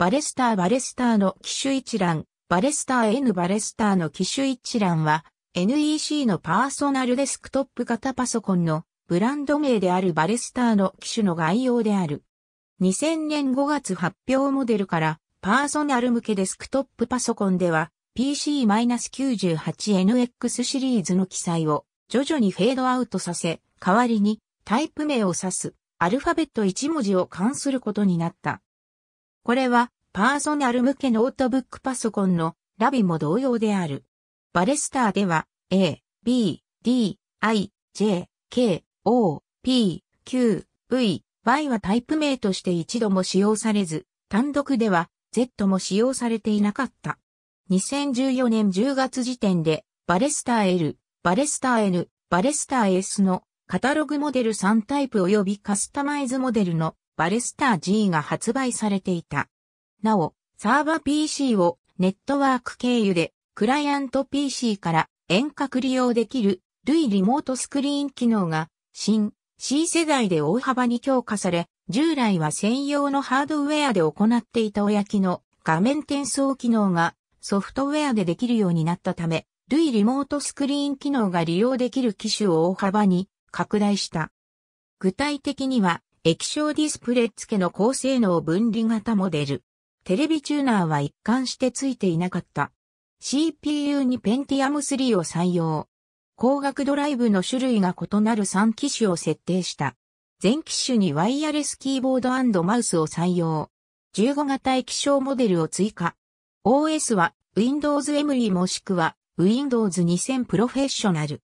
バレスターバレスターの機種一覧、バレスター N バレスターの機種一覧は、NEC のパーソナルデスクトップ型パソコンのブランド名であるバレスターの機種の概要である。2000年5月発表モデルからパーソナル向けデスクトップパソコンでは PC-98NX シリーズの記載を徐々にフェードアウトさせ、代わりにタイプ名を指すアルファベット1文字を関することになった。これはパーソナル向けノートブックパソコンのラビも同様である。バレスターでは A、B、D、I、J、K、O、P、Q、V、Y はタイプ名として一度も使用されず、単独では Z も使用されていなかった。2014年10月時点で、バレスター L、バレスター N、バレスター S のカタログモデル3タイプ及びカスタマイズモデルのバレスター G が発売されていた。なお、サーバ PC をネットワーク経由でクライアント PC から遠隔利用できる類リモートスクリーン機能が新 C 世代で大幅に強化され、従来は専用のハードウェアで行っていた親機の画面転送機能がソフトウェアでできるようになったため、類リモートスクリーン機能が利用できる機種を大幅に拡大した。具体的には液晶ディスプレイ付けの高性能分離型モデル、テレビチューナーは一貫してついていなかった。CPU に Pentium 3を採用。光学ドライブの種類が異なる3機種を設定した。全機種にワイヤレスキーボードマウスを採用。15型液晶モデルを追加。OS は Windows ME もしくは Windows 2000 Professional。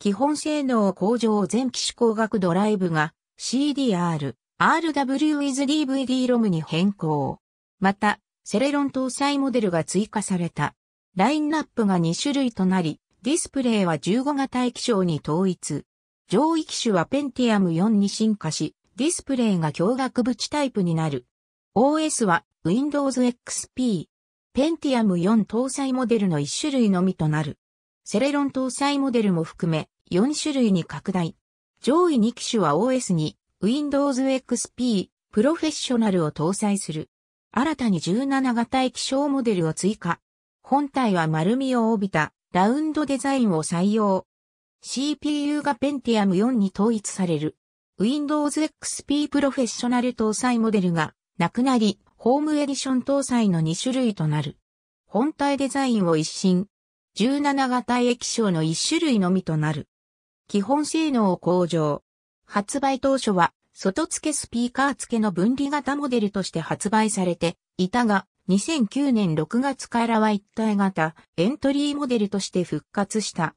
基本性能向上全機種光学ドライブが CDR、RW with DVD r o m に変更。また、セレロン搭載モデルが追加された。ラインナップが2種類となり、ディスプレイは15型液晶に統一。上位機種は Pentium 4に進化し、ディスプレイが驚愕縁タイプになる。OS は Windows XP。Pentium 4搭載モデルの1種類のみとなる。セレロン搭載モデルも含め4種類に拡大。上位2機種は OS に Windows XP プロフェッショナルを搭載する。新たに17型液晶モデルを追加。本体は丸みを帯びたラウンドデザインを採用。CPU が Pentium 4に統一される。Windows XP プロフェッショナル搭載モデルがなくなり、ホームエディション搭載の2種類となる。本体デザインを一新。17型液晶の1種類のみとなる。基本性能を向上。発売当初は外付けスピーカー付けの分離型モデルとして発売されていたが、2009年6月からは一体型エントリーモデルとして復活した。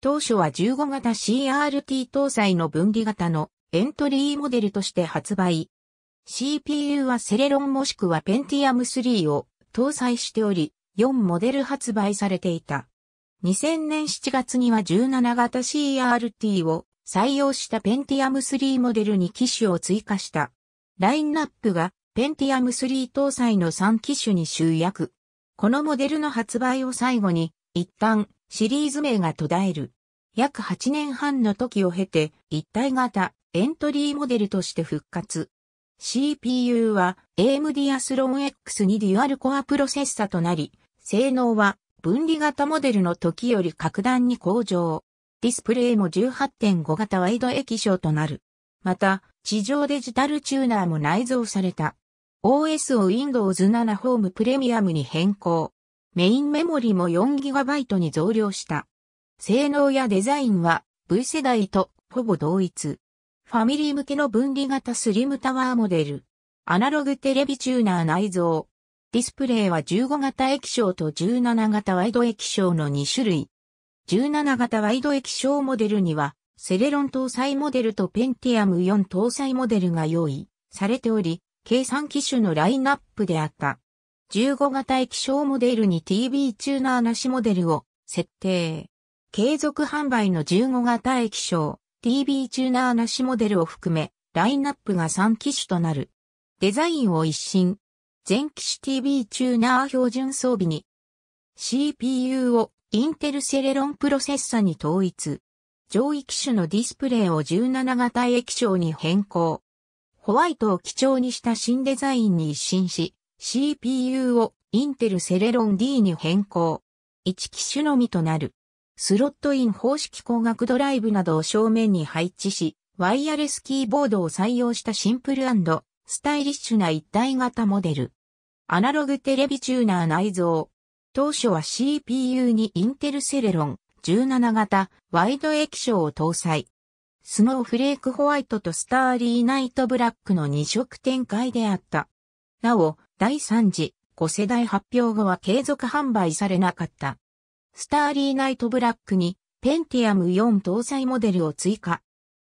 当初は15型 CRT 搭載の分離型のエントリーモデルとして発売。CPU はセレロンもしくはペンティアム3を搭載しており、4モデル発売されていた。2000年7月には17型 CRT を採用した Pentium 3モデルに機種を追加した。ラインナップが Pentium 3搭載の3機種に集約。このモデルの発売を最後に、一旦シリーズ名が途絶える。約8年半の時を経て、一体型エントリーモデルとして復活。CPU は AMD アスロン X2 デュアルコアプロセッサとなり、性能は分離型モデルの時より格段に向上。ディスプレイも18.5型ワイド液晶となる。また、地上デジタルチューナーも内蔵された。OS を Windows 7ホームプレミアムに変更。メインメモリも 4GB に増量した。性能やデザインは V 世代とほぼ同一。ファミリー向けの分離型スリムタワーモデル。アナログテレビチューナー内蔵。ディスプレイは15型液晶と17型ワイド液晶の2種類。17型ワイド液晶モデルには、セレロン搭載モデルとペンティアム4搭載モデルが用意されており、計算機種のラインナップであった。15型液晶モデルに TB チューナーなしモデルを設定。継続販売の15型液晶 TB チューナーなしモデルを含め、ラインナップが3機種となる。デザインを一新。全機種 TB チューナー標準装備に CPU をインテルセレロンプロセッサに統一。上位機種のディスプレイを17型液晶に変更。ホワイトを基調にした新デザインに一新し、CPU をインテルセレロン D に変更。1機種のみとなる。スロットイン方式光学ドライブなどを正面に配置し、ワイヤレスキーボードを採用したシンプルスタイリッシュな一体型モデル。アナログテレビチューナー内蔵。当初は CPU にインテルセレロン17型ワイド液晶を搭載。スノーフレークホワイトとスターリーナイトブラックの2色展開であった。なお、第3次5世代発表後は継続販売されなかった。スターリーナイトブラックにペンティアム4搭載モデルを追加。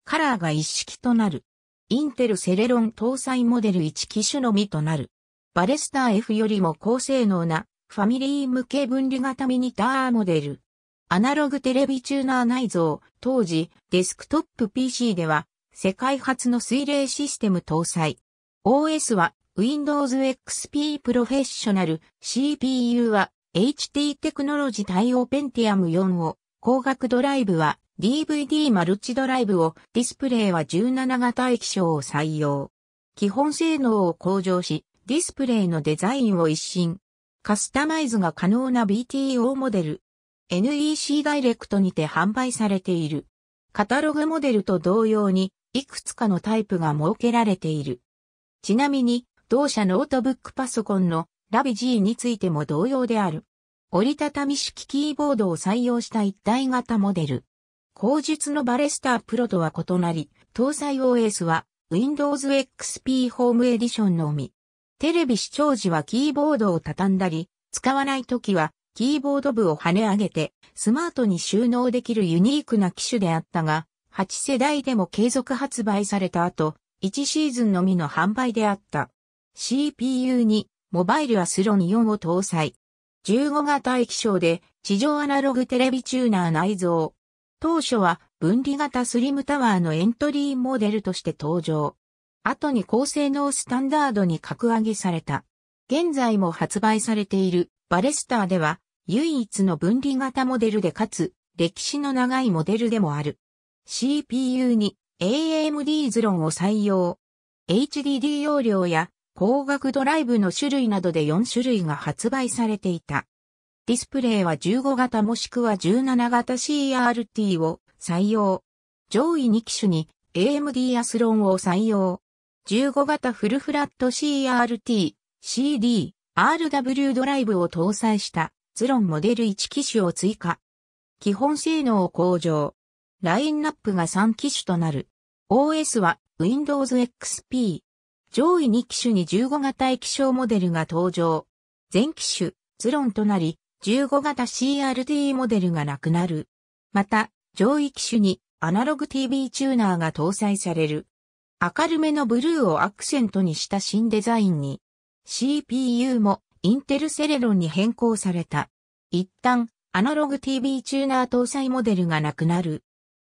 カラーが一式となる。インテルセレロン搭載モデル1機種のみとなる。バレスター F よりも高性能なファミリー向け分離型ミニターモデル。アナログテレビチューナー内蔵、当時、デスクトップ PC では、世界初の水冷システム搭載。OS は Windows XP プロフェッショナル、CPU は HT テクノロジー対応 Pentium 4を、光学ドライブは DVD マルチドライブを、ディスプレイは17型液晶を採用。基本性能を向上し、ディスプレイのデザインを一新。カスタマイズが可能な BTO モデル。NEC ダイレクトにて販売されている。カタログモデルと同様に、いくつかのタイプが設けられている。ちなみに、同社ノートブックパソコンのラビ G についても同様である。折りたたみ式キーボードを採用した一体型モデル。後述のバレスタープロとは異なり、搭載 OS は Windows XP ホームエディションのみ。テレビ視聴時はキーボードを畳んだり、使わない時はキーボード部を跳ね上げてスマートに収納できるユニークな機種であったが、8世代でも継続発売された後、1シーズンのみの販売であった。CPU にモバイルアスロン4を搭載。15型液晶で地上アナログテレビチューナー内蔵。当初は分離型スリムタワーのエントリーモデルとして登場。後に高性能スタンダードに格上げされた。現在も発売されているバレスターでは唯一の分離型モデルでかつ歴史の長いモデルでもある。CPU に AM d ズロンを採用。HDD 容量や光学ドライブの種類などで4種類が発売されていた。ディスプレイは15型もしくは17型 CRT を採用。上位2機種に AMD アスロンを採用。15型フルフラット CRT、CD、RW ドライブを搭載したズロンモデル1機種を追加。基本性能を向上。ラインナップが3機種となる。OS は Windows XP。上位2機種に15型液晶モデルが登場。全機種、ズロンとなり、15型 CRT モデルがなくなる。また、上位機種にアナログ TV チューナーが搭載される。明るめのブルーをアクセントにした新デザインに、CPU もインテルセレロンに変更された。一旦、アナログ TV チューナー搭載モデルがなくなる。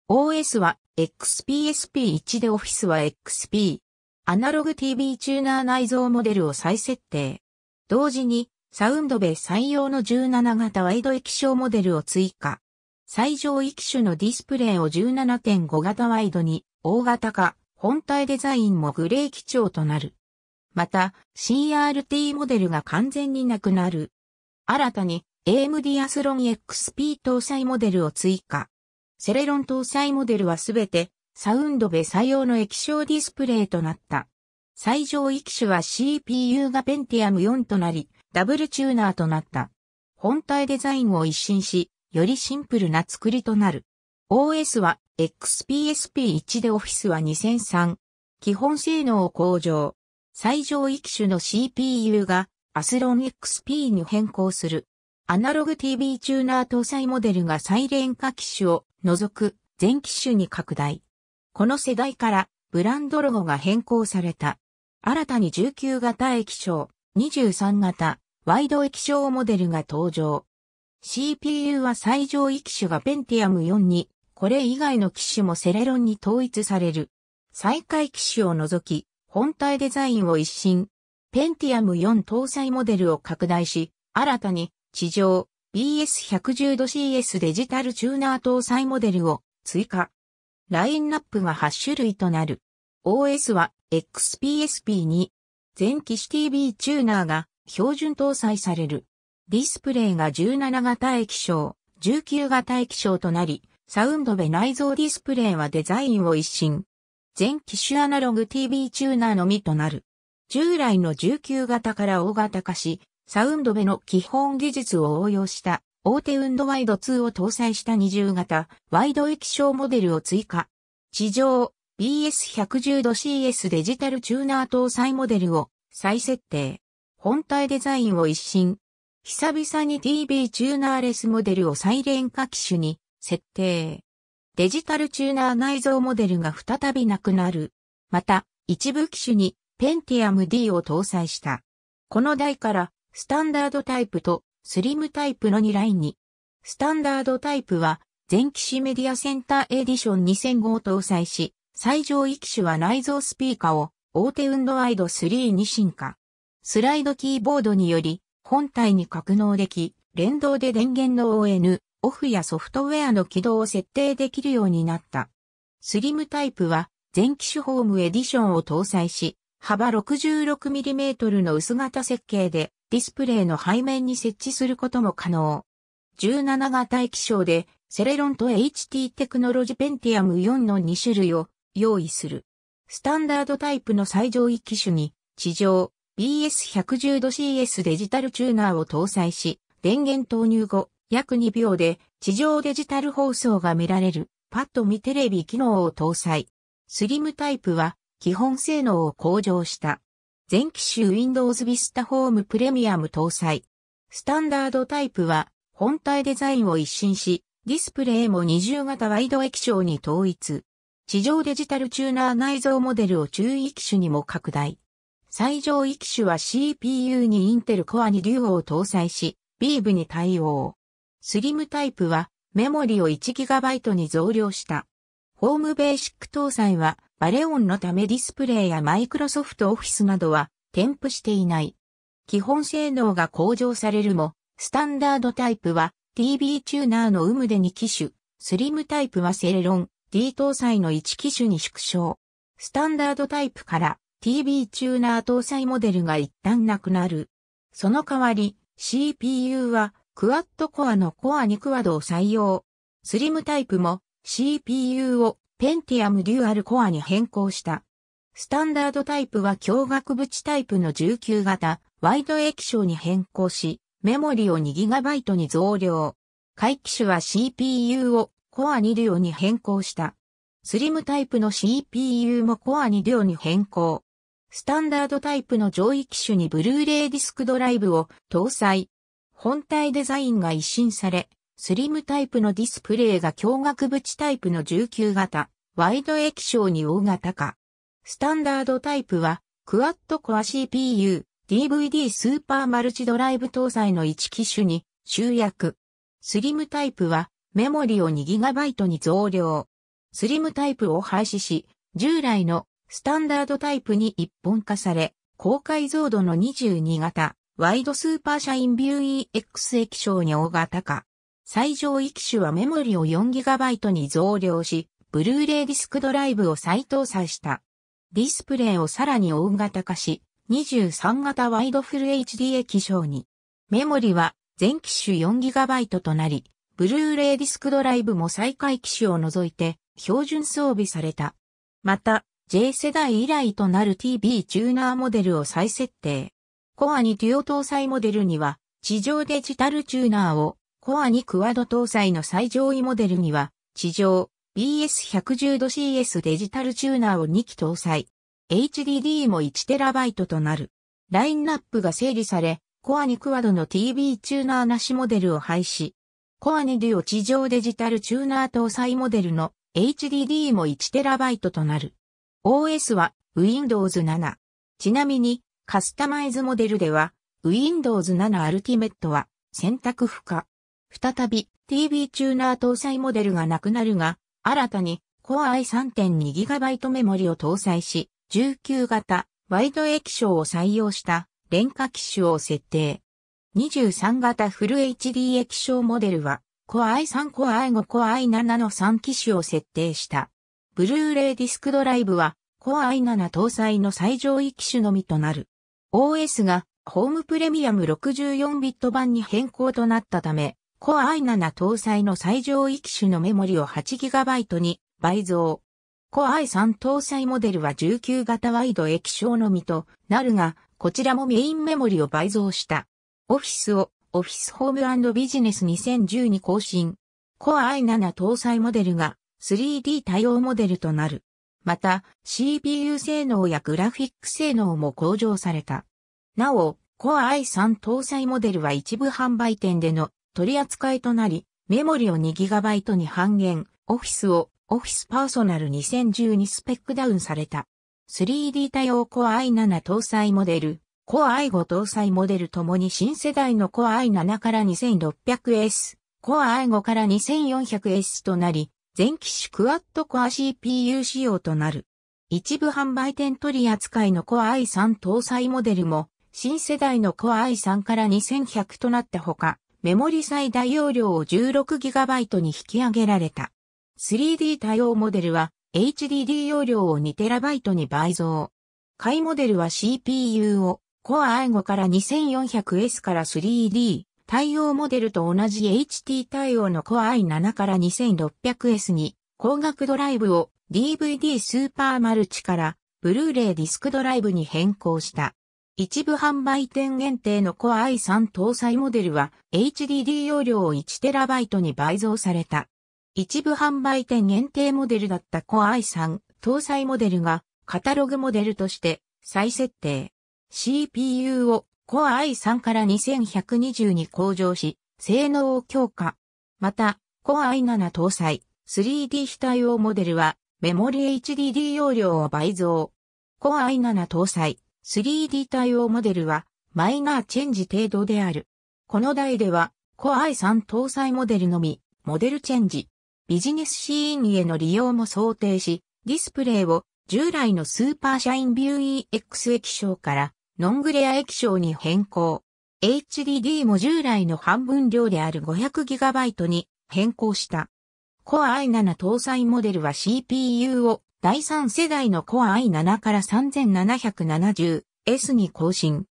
OS は XPSP1 で Office は XP。アナログ TV チューナー内蔵モデルを再設定。同時に、サウンドベ採用の17型ワイド液晶モデルを追加。最上機種のディスプレイを17.5型ワイドに大型化。本体デザインもグレー基調となる。また、CRT モデルが完全になくなる。新たに AMD アスロン XP 搭載モデルを追加。セレロン搭載モデルはすべてサウンドベ採用の液晶ディスプレイとなった。最上位機種は CPU が Pentium 4となり、ダブルチューナーとなった。本体デザインを一新し、よりシンプルな作りとなる。OS は XPSP1 でオフィスは2003。基本性能を向上。最上位機種の CPU がアスロン XP に変更する。アナログ TV チューナー搭載モデルがサイレン化機種を除く全機種に拡大。この世代からブランドロゴが変更された。新たに19型液晶、23型、ワイド液晶モデルが登場。CPU は最上位機種がペンティアム4にこれ以外の機種もセレロンに統一される。再開機種を除き、本体デザインを一新。ペンティアム4搭載モデルを拡大し、新たに地上 BS110 度 CS デジタルチューナー搭載モデルを追加。ラインナップが8種類となる。OS は XPSP2。全機種 TV チューナーが標準搭載される。ディスプレイが17型液晶、19型液晶となり、サウンドベ内蔵ディスプレイはデザインを一新。全機種アナログ TV チューナーのみとなる。従来の19型から大型化し、サウンドベの基本技術を応用した大手ウンドワイド2を搭載した20型ワイド液晶モデルを追加。地上 BS110 度 CS デジタルチューナー搭載モデルを再設定。本体デザインを一新。久々に TV チューナーレスモデルを再廉化機種に設定。デジタルチューナー内蔵モデルが再びなくなる。また、一部機種に Pentium D を搭載した。この台から、スタンダードタイプとスリムタイプの2ラインに。スタンダードタイプは、全機種メディアセンターエディション2005を搭載し、最上位機種は内蔵スピーカーを大手ウンドワイド3に進化。スライドキーボードにより本体に格納でき、連動で電源の ON、オフやソフトウェアの起動を設定できるようになった。スリムタイプは全機種ホームエディションを搭載し、幅 66mm の薄型設計でディスプレイの背面に設置することも可能。17型液晶でセレロンと HT テクノロジペンティアム4の2種類を用意する。スタンダードタイプの最上位機種に地上 BS110°CS デジタルチューナーを搭載し、電源投入後、約2秒で地上デジタル放送が見られるパッと見テレビ機能を搭載。スリムタイプは基本性能を向上した。全機種 Windows Vista ホームプレミアム搭載。スタンダードタイプは本体デザインを一新し、ディスプレイも二重型ワイド液晶に統一。地上デジタルチューナー内蔵モデルを中域種にも拡大。最上域種は CPU にインテルコアに Duo を搭載し、ビーブに対応。スリムタイプはメモリを 1GB に増量した。ホームベーシック搭載はバレオンのためディスプレイやマイクロソフトオフィスなどは添付していない。基本性能が向上されるも、スタンダードタイプは TB チューナーの有無で2機種、スリムタイプはセレロン D 搭載の1機種に縮小。スタンダードタイプから TB チューナー搭載モデルが一旦なくなる。その代わり、CPU はクワッドコアのコア2クワドを採用。スリムタイプも CPU をペンティアムデュアルコアに変更した。スタンダードタイプは驚額縁タイプの19型ワイド液晶に変更し、メモリを 2GB に増量。回帰種は CPU をコア2オに変更した。スリムタイプの CPU もコア2オに変更。スタンダードタイプの上位機種にブルーレイディスクドライブを搭載。本体デザインが一新され、スリムタイプのディスプレイが驚愕縁タイプの19型、ワイド液晶に大型化。スタンダードタイプは、クワッドコア CPU、DVD スーパーマルチドライブ搭載の1機種に集約。スリムタイプは、メモリを 2GB に増量。スリムタイプを廃止し、従来のスタンダードタイプに一本化され、高解像度の22型、ワイドスーパーシャインビュー EX 液晶に大型化。最上位機種はメモリを 4GB に増量し、ブルーレイディスクドライブを再搭載した。ディスプレイをさらに大型化し、23型ワイドフル HD 液晶に。メモリは全機種 4GB となり、ブルーレイディスクドライブも再開機種を除いて標準装備された。また、J 世代以来となる TB チューナーモデルを再設定。コアにデュオ搭載モデルには、地上デジタルチューナーを、コアにクワド搭載の最上位モデルには、地上 BS110 度 CS デジタルチューナーを2機搭載。HDD も 1TB となる。ラインナップが整理され、コアにクワドの TB チューナーなしモデルを廃止。コアにデュオ地上デジタルチューナー搭載モデルの HDD も 1TB となる。OS は Windows 7。ちなみに、カスタマイズモデルでは、Windows 7 Ultimate は選択不可。再び TV チューナー搭載モデルがなくなるが、新たに Core i3.2GB メモリを搭載し、19型ワイド液晶を採用した廉価機種を設定。23型フル HD 液晶モデルは、Core i3、Core i5、Core i7 の3機種を設定した。ブルーレイディスクドライブは、Core i7 搭載の最上位機種のみとなる。OS が、ホームプレミアム6 4ビット版に変更となったため、Core i7 搭載の最上位機種のメモリを 8GB に倍増。Core i3 搭載モデルは19型ワイド液晶のみとなるが、こちらもメインメモリを倍増した。オフィスをオフィスホームビジネス2010に更新。Core i7 搭載モデルが 3D 対応モデルとなる。また、CPU 性能やグラフィック性能も向上された。なお、Core i3 搭載モデルは一部販売店での取り扱いとなり、メモリを 2GB に半減、オフィスをオフィスパーソナル2010にスペックダウンされた。3D 対応 Core i7 搭載モデル、Core i5 搭載モデルともに新世代の Core i7 から 2600S、Core i5 から 2400S となり、全機種クワッドコア CPU 仕様となる。一部販売店取り扱いのコア i3 搭載モデルも、新世代のコア i3 から2100となったほか、メモリ最大容量を 16GB に引き上げられた。3D 対応モデルは HDD 容量を 2TB に倍増。買いモデルは CPU をコア i5 から 2400S から 3D 対応モデルと同じ HT 対応の Core i7 から 2600S に光学ドライブを DVD スーパーマルチからブルーレイディスクドライブに変更した。一部販売店限定の Core i3 搭載モデルは HDD 容量を 1TB に倍増された。一部販売店限定モデルだった Core i3 搭載モデルがカタログモデルとして再設定。CPU をコア i3 から2120に向上し、性能を強化。また、コア i7 搭載、3D 非対応モデルは、メモリ HDD 容量を倍増。コア i7 搭載、3D 対応モデルは、マイナーチェンジ程度である。この台では、コア i3 搭載モデルのみ、モデルチェンジ。ビジネスシーンへの利用も想定し、ディスプレイを従来のスーパーシャインビュー EX 液晶からノングレア液晶に変更。HDD も従来の半分量である 500GB に変更した。Core i7 搭載モデルは CPU を第3世代の Core i7 から 3770S に更新。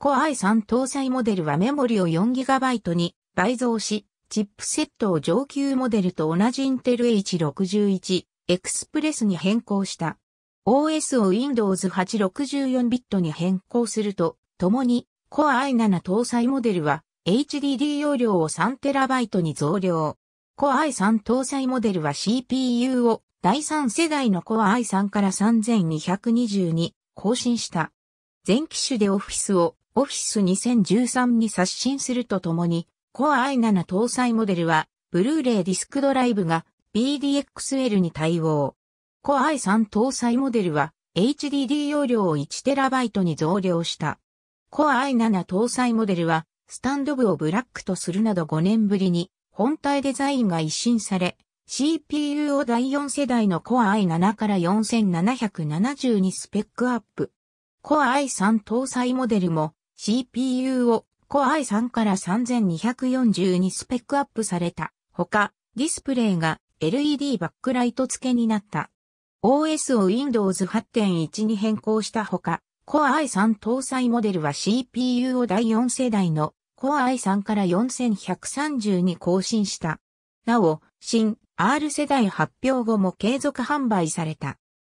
Core i3 搭載モデルはメモリを 4GB に倍増し、チップセットを上級モデルと同じ Intel H61 エクスプレスに変更した。OS を Windows 864ビットに変更すると、ともに Core i7 搭載モデルは HDD 容量を 3TB に増量。Core i3 搭載モデルは CPU を第3世代の Core i3 から3220に更新した。全機種で Office を Office 2013に刷新するとともに、Core i7 搭載モデルは、ブルーレイディスクドライブが BDXL に対応。コア i3 搭載モデルは HDD 容量を 1TB に増量した。コア i7 搭載モデルはスタンド部をブラックとするなど5年ぶりに本体デザインが一新され、CPU を第4世代のコア i7 から4770にスペックアップ。コア i3 搭載モデルも CPU をコア i3 から3240にスペックアップされた。ほか、ディスプレイが LED バックライト付けになった。OS を Windows 8.1に変更したほか、Core i3 搭載モデルは CPU を第4世代の Core i3 から4130に更新した。なお、新 R 世代発表後も継続販売された。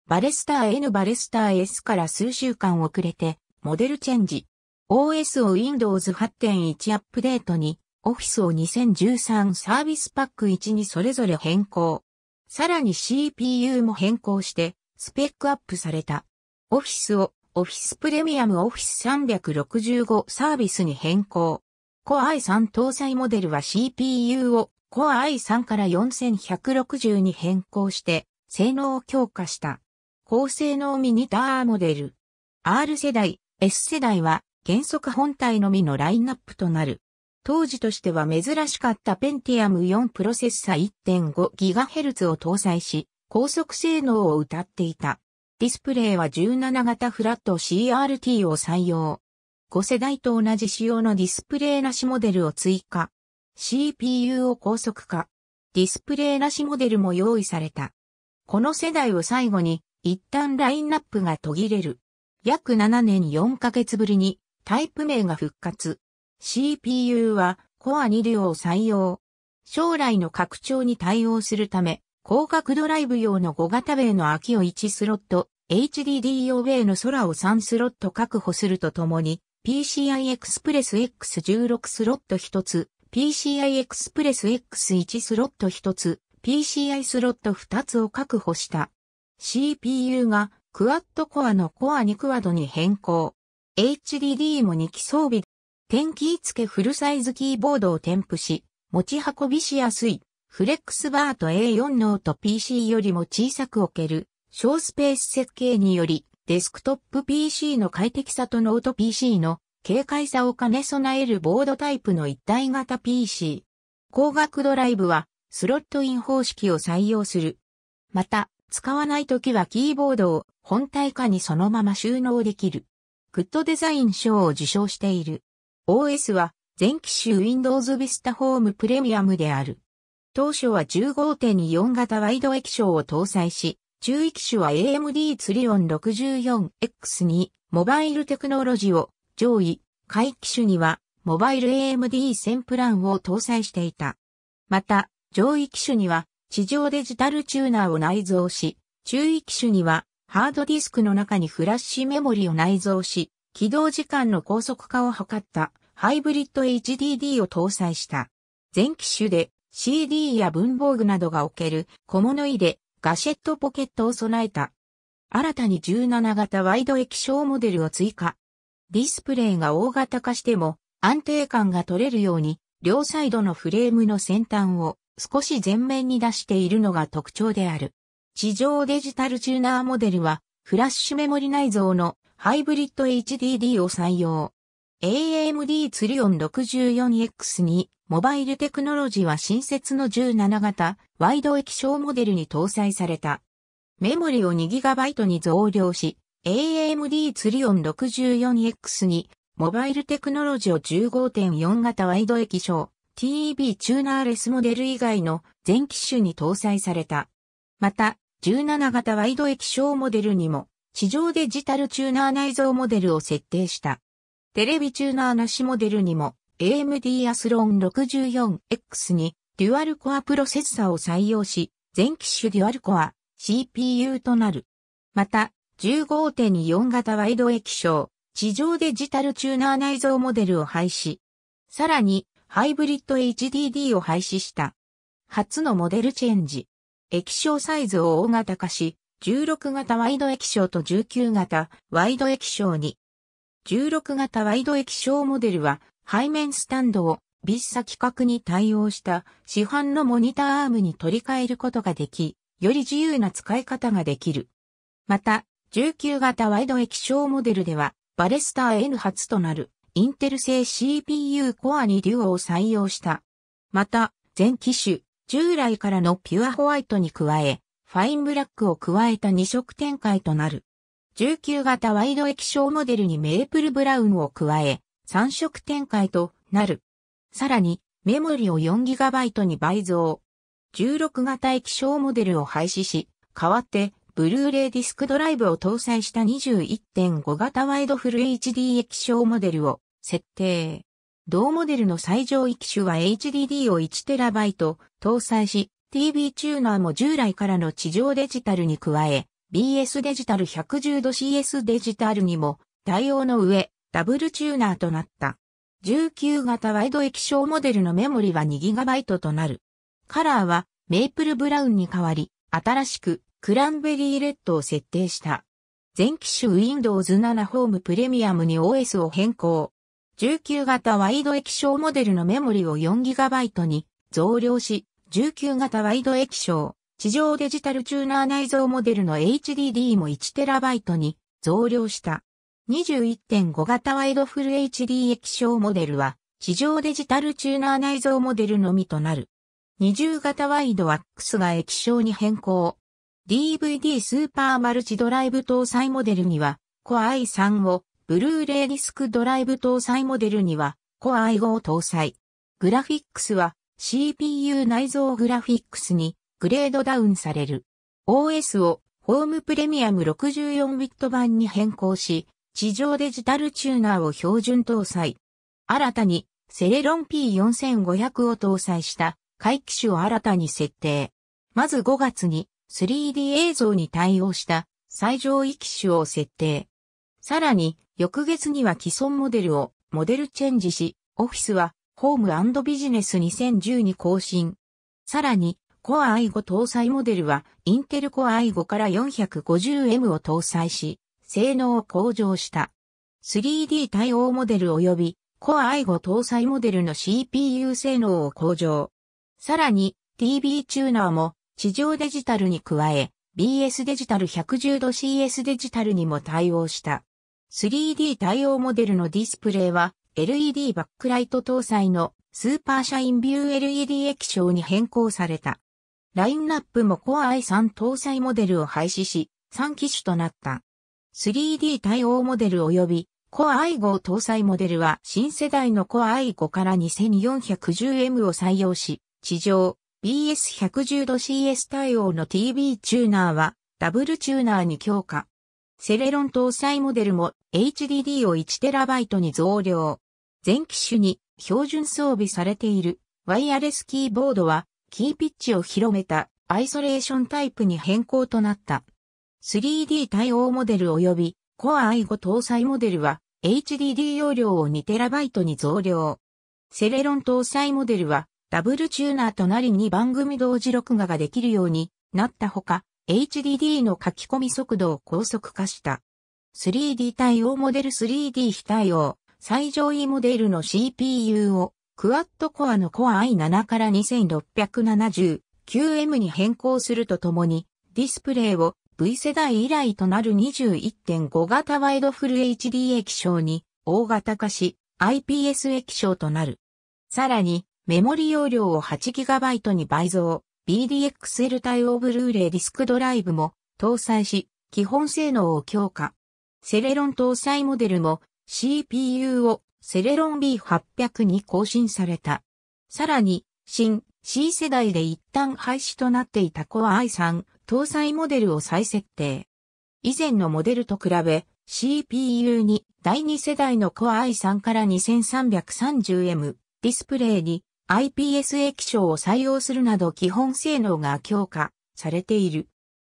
バレスター N バレスター S から数週間遅れて、モデルチェンジ。OS を Windows 8.1アップデートに、Office を2013サービスパック1にそれぞれ変更。さらに CPU も変更して、スペックアップされた。オフィスを、オフィスプレミアムオフィス365サービスに変更。Core i3 搭載モデルは CPU を Core i3 から4160に変更して、性能を強化した。高性能ミニターモデル。R 世代、S 世代は、原則本体のみのラインナップとなる。当時としては珍しかった Pentium 4プロセッサ 1.5GHz を搭載し、高速性能を謳っていた。ディスプレイは17型フラット CRT を採用。5世代と同じ仕様のディスプレイなしモデルを追加。CPU を高速化。ディスプレイなしモデルも用意された。この世代を最後に、一旦ラインナップが途切れる。約7年4ヶ月ぶりにタイプ名が復活。CPU はコア2両を採用。将来の拡張に対応するため、広角ドライブ用の5型米の空きを1スロット、HDD 用米の空を3スロット確保するとともに、PCI Express X16 スロット1つ、PCI Express X1 スロット1つ、PCI スロット2つを確保した。CPU がクワッドコアのコア2クワドに変更。HDD も2機装備点キー付けフルサイズキーボードを添付し、持ち運びしやすい、フレックスバーと A4 ノート PC よりも小さく置ける、小スペース設計により、デスクトップ PC の快適さとノート PC の軽快さを兼ね備えるボードタイプの一体型 PC。光学ドライブはスロットイン方式を採用する。また、使わないときはキーボードを本体下にそのまま収納できる。グッドデザイン賞を受賞している。OS は全機種 Windows Vista Home Premium である。当初は15.4型ワイド液晶を搭載し、中機種は AMD ツリオン 64X にモバイルテクノロジーを上位、回機種にはモバイル AMD1000 プランを搭載していた。また、上位機種には地上デジタルチューナーを内蔵し、中位機種にはハードディスクの中にフラッシュメモリを内蔵し、起動時間の高速化を図ったハイブリッド HDD を搭載した。全機種で CD や文房具などが置ける小物入れ、ガシェットポケットを備えた。新たに17型ワイド液晶モデルを追加。ディスプレイが大型化しても安定感が取れるように両サイドのフレームの先端を少し前面に出しているのが特徴である。地上デジタルチューナーモデルはフラッシュメモリ内蔵のハイブリッド HDD を採用。AMD ツリオン 64X に、モバイルテクノロジーは新設の17型、ワイド液晶モデルに搭載された。メモリを 2GB に増量し、AMD ツリオン 64X に、モバイルテクノロジーを15.4型ワイド液晶、TEB チューナーレスモデル以外の全機種に搭載された。また、17型ワイド液晶モデルにも、地上デジタルチューナー内蔵モデルを設定した。テレビチューナーなしモデルにも AMD アスロン 64X にデュアルコアプロセッサを採用し、全機種デュアルコア CPU となる。また、15.4 2型ワイド液晶、地上デジタルチューナー内蔵モデルを廃止。さらに、ハイブリッド HDD を廃止した。初のモデルチェンジ。液晶サイズを大型化し、16型ワイド液晶と19型ワイド液晶に。16型ワイド液晶モデルは背面スタンドをビッサ規格に対応した市販のモニターアームに取り替えることができ、より自由な使い方ができる。また、19型ワイド液晶モデルでは、バレスター N 初となるインテル製 CPU コアにデュオを採用した。また、全機種、従来からのピュアホワイトに加え、ファインブラックを加えた2色展開となる。19型ワイド液晶モデルにメープルブラウンを加え、3色展開となる。さらに、メモリを 4GB に倍増。16型液晶モデルを廃止し、代わって、ブルーレイディスクドライブを搭載した21.5型ワイドフル HD 液晶モデルを設定。同モデルの最上位機種は HDD を 1TB 搭載し、TV チューナーも従来からの地上デジタルに加え、BS デジタル110度 CS デジタルにも対応の上、ダブルチューナーとなった。19型ワイド液晶モデルのメモリは 2GB となる。カラーはメイプルブラウンに変わり、新しくクランベリーレッドを設定した。全機種 Windows 7ホームプレミアムに OS を変更。19型ワイド液晶モデルのメモリを 4GB に増量し、19型ワイド液晶、地上デジタルチューナー内蔵モデルの HDD も 1TB に増量した。21.5型ワイドフル HD 液晶モデルは、地上デジタルチューナー内蔵モデルのみとなる。20型ワイドワックスが液晶に変更。DVD スーパーマルチドライブ搭載モデルには、コア i3 を、ブルーレイディスクドライブ搭載モデルには、コア i5 を搭載。グラフィックスは、CPU 内蔵グラフィックスにグレードダウンされる。OS をホームプレミアム 64bit 版に変更し、地上デジタルチューナーを標準搭載。新たにセレロン P4500 を搭載した回帰種を新たに設定。まず5月に 3D 映像に対応した最上位機種を設定。さらに翌月には既存モデルをモデルチェンジし、オフィスはホームビジネス2010に更新。さらに、コア i5 搭載モデルは、インテルコア i5 から 450M を搭載し、性能を向上した。3D 対応モデル及び、コア i5 搭載モデルの CPU 性能を向上。さらに、TB チューナーも、地上デジタルに加え、BS デジタル 110°CS デジタルにも対応した。3D 対応モデルのディスプレイは LED バックライト搭載のスーパーシャインビュー LED 液晶に変更された。ラインナップも Core i3 搭載モデルを廃止し、3機種となった。3D 対応モデル及び Core i5 搭載モデルは新世代の Core i5 から 2410M を採用し、地上 BS110 度 CS 対応の TB チューナーはダブルチューナーに強化。セレロン搭載モデルも HDD を 1TB に増量。全機種に標準装備されているワイヤレスキーボードはキーピッチを広めたアイソレーションタイプに変更となった。3D 対応モデル及び Core i5 搭載モデルは HDD 容量を 2TB に増量。セレロン搭載モデルはダブルチューナーとなりに番組同時録画ができるようになったほか、HDD の書き込み速度を高速化した。3D 対応モデル 3D 非対応、最上位モデルの CPU をクワッドコアのコア i7 から2 6 7 q m に変更するとともに、ディスプレイを V 世代以来となる21.5型ワイドフル HD 液晶に大型化し IPS 液晶となる。さらにメモリ容量を 8GB に倍増、BDXL 対応ブルーレイディスクドライブも搭載し、基本性能を強化。セレロン搭載モデルも CPU をセレロン B800 に更新された。さらに、新 C 世代で一旦廃止となっていた Core i3 搭載モデルを再設定。以前のモデルと比べ、CPU に第2世代の Core i3 から 2330M ディスプレイに IPS 液晶を採用するなど基本性能が強化されている。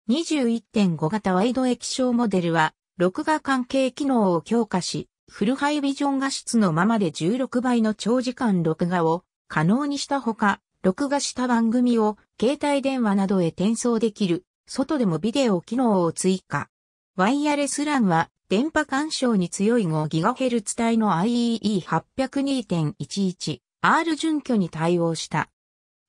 21.5型ワイド液晶モデルは録画関係機能を強化し、フルハイビジョン画質のままで16倍の長時間録画を可能にしたほか、録画した番組を携帯電話などへ転送できる、外でもビデオ機能を追加。ワイヤレスランは電波干渉に強い 5GHz 帯の IEE802.11R 準拠に対応した。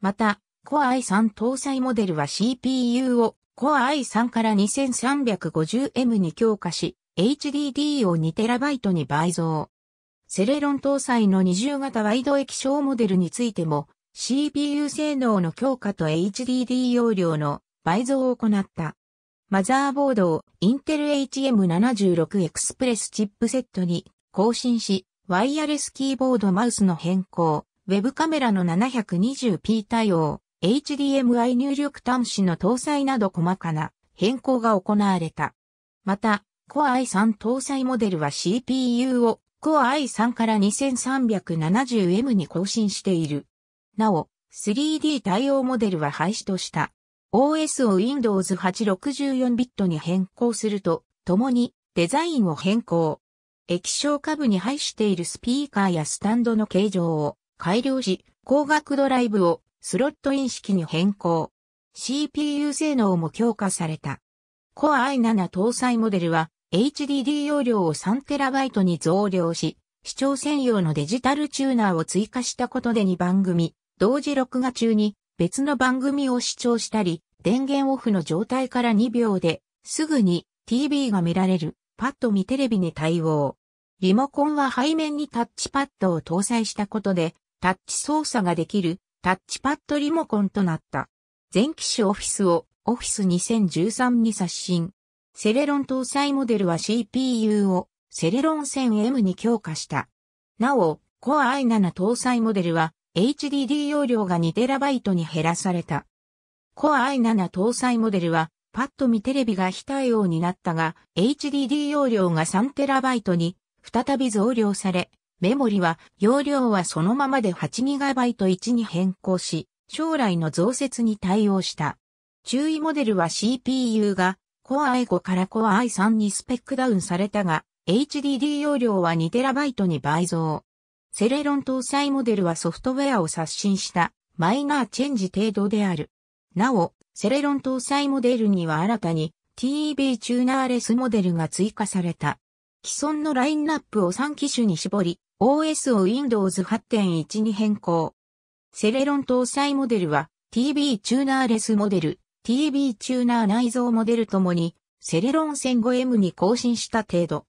また、Core i3 搭載モデルは CPU を Core i3 から 2350M に強化し、HDD を 2TB に倍増。セレロン搭載の二重型ワイド液晶モデルについても CPU 性能の強化と HDD 容量の倍増を行った。マザーボードをインテル HM76 エクスプレスチップセットに更新し、ワイヤレスキーボードマウスの変更、ウェブカメラの 720p 対応、HDMI 入力端子の搭載など細かな変更が行われた。また、Core i3 搭載モデルは CPU を Core i3 から 2370M に更新している。なお、3D 対応モデルは廃止とした。OS を Windows 864ビットに変更すると、ともにデザインを変更。液晶下部に配しているスピーカーやスタンドの形状を改良し、光学ドライブをスロットイン式に変更。CPU 性能も強化された。Core i7 搭載モデルは HDD 容量を 3TB に増量し、視聴専用のデジタルチューナーを追加したことで2番組、同時録画中に別の番組を視聴したり、電源オフの状態から2秒ですぐに TV が見られるパッと見テレビに対応。リモコンは背面にタッチパッドを搭載したことでタッチ操作ができるタッチパッドリモコンとなった。全機種オフィスをオフィス2013に刷新。セレロン搭載モデルは CPU をセレロン 1000M に強化した。なお、Core i7 搭載モデルは HDD 容量が 2TB に減らされた。Core i7 搭載モデルはパッと見テレビが非対応になったが HDD 容量が 3TB に再び増量され、メモリは容量はそのままで 8GB1 に変更し、将来の増設に対応した。注意モデルは CPU がコア i5 からコア i3 にスペックダウンされたが、HDD 容量は 2TB に倍増。セレロン搭載モデルはソフトウェアを刷新したマイナーチェンジ程度である。なお、セレロン搭載モデルには新たに TEB チューナーレスモデルが追加された。既存のラインナップを3機種に絞り、OS を Windows 8.1に変更。セレロン搭載モデルは TB チューナーレスモデル、TB チューナー内蔵モデルともに、セレロン 1005M に更新した程度。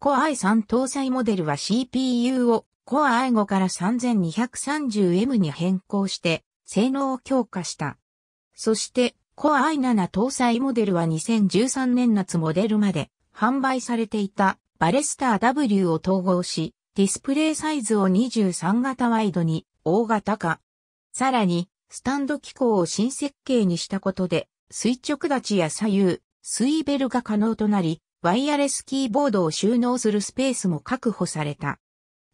Core i3 搭載モデルは CPU を Core i5 から 3230M に変更して、性能を強化した。そして、Core i7 搭載モデルは2013年夏モデルまで販売されていたバレスター W を統合し、ディスプレイサイズを23型ワイドに大型化。さらに、スタンド機構を新設計にしたことで、垂直立ちや左右、スイベルが可能となり、ワイヤレスキーボードを収納するスペースも確保された。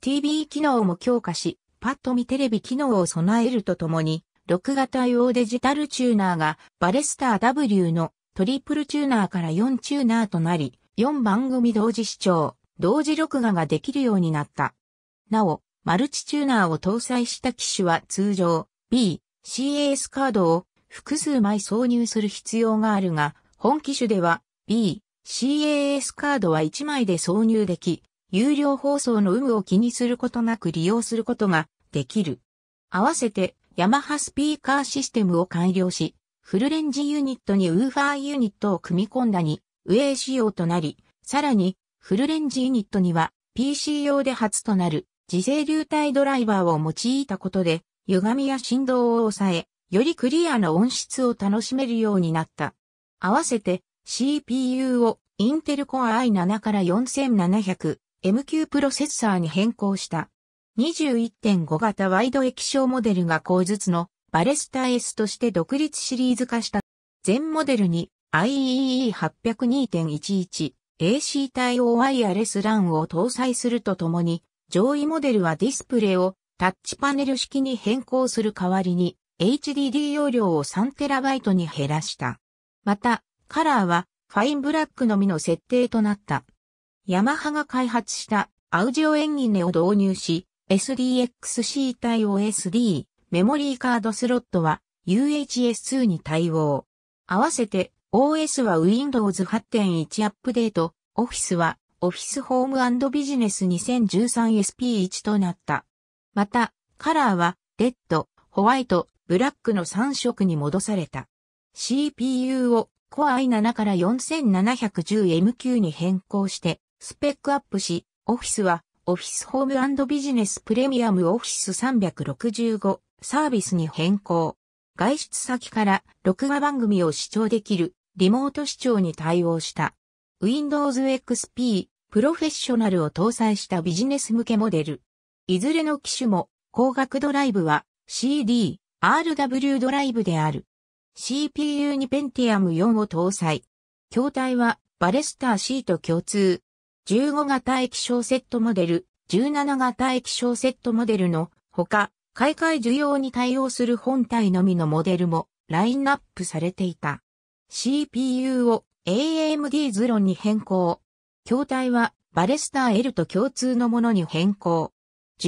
TV 機能も強化し、パッと見テレビ機能を備えるとともに、録画対応デジタルチューナーがバレスター W のトリプルチューナーから4チューナーとなり、4番組同時視聴、同時録画ができるようになった。なお、マルチチューナーを搭載した機種は通常 B、CS a カードを複数枚挿入する必要があるが、本機種では B、CAS カードは1枚で挿入でき、有料放送の有無を気にすることなく利用することができる。合わせて、ヤマハスピーカーシステムを改良し、フルレンジユニットにウーファーユニットを組み込んだに、ウェイ仕様となり、さらに、フルレンジユニットには、PC 用で初となる、自制流体ドライバーを用いたことで、歪みや振動を抑え、よりクリアな音質を楽しめるようになった。合わせて CPU をインテルコア i7 から 4700MQ プロセッサーに変更した。21.5型ワイド液晶モデルが高筒のバレスタ S として独立シリーズ化した。全モデルに IEE802.11 AC 対応ワイヤレス LAN を搭載するとともに、上位モデルはディスプレイをタッチパネル式に変更する代わりに HDD 容量を 3TB に減らした。また、カラーはファインブラックのみの設定となった。ヤマハが開発したアウジオエンギネを導入し、SDXC 対 OSD メモリーカードスロットは UHS2 に対応。合わせて OS は Windows 8.1アップデート、Office は Office Home Business 2013SP1 となった。また、カラーは、レッド、ホワイト、ブラックの3色に戻された。CPU を Core i7 から 4710MQ に変更して、スペックアップし、Office は Office Home ビジネスプレミアム Office 365サービスに変更。外出先から録画番組を視聴できるリモート視聴に対応した。Windows XP プロフェッショナルを搭載したビジネス向けモデル。いずれの機種も、光学ドライブは CD、RW ドライブである。CPU に Pentium 4を搭載。筐体はバレスター C と共通。15型液晶セットモデル、17型液晶セットモデルのほか、買い替え需要に対応する本体のみのモデルもラインナップされていた。CPU を AMD ズロンに変更。筐体はバレスター L と共通のものに変更。